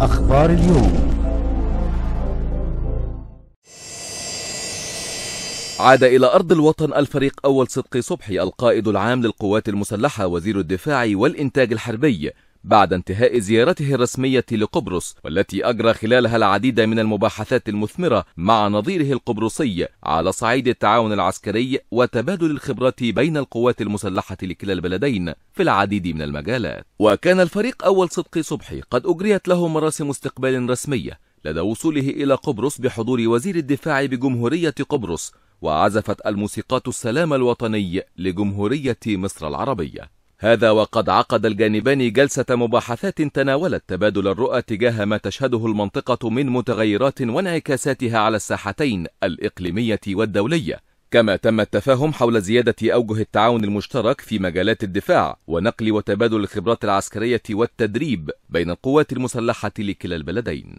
أخبار اليوم عاد إلى أرض الوطن الفريق أول صدقي صبحي القائد العام للقوات المسلحة وزير الدفاع والإنتاج الحربي بعد انتهاء زيارته الرسمية لقبرص والتي أجرى خلالها العديد من المباحثات المثمرة مع نظيره القبرصي على صعيد التعاون العسكري وتبادل الخبرات بين القوات المسلحة لكلا البلدين في العديد من المجالات وكان الفريق أول صدقي صبحي قد أجريت له مراسم استقبال رسمية لدى وصوله إلى قبرص بحضور وزير الدفاع بجمهورية قبرص وعزفت الموسيقات السلام الوطني لجمهورية مصر العربية هذا وقد عقد الجانبان جلسة مباحثات تناولت تبادل الرؤى تجاه ما تشهده المنطقة من متغيرات وانعكاساتها على الساحتين الإقليمية والدولية كما تم التفاهم حول زيادة أوجه التعاون المشترك في مجالات الدفاع ونقل وتبادل الخبرات العسكرية والتدريب بين القوات المسلحة لكلا البلدين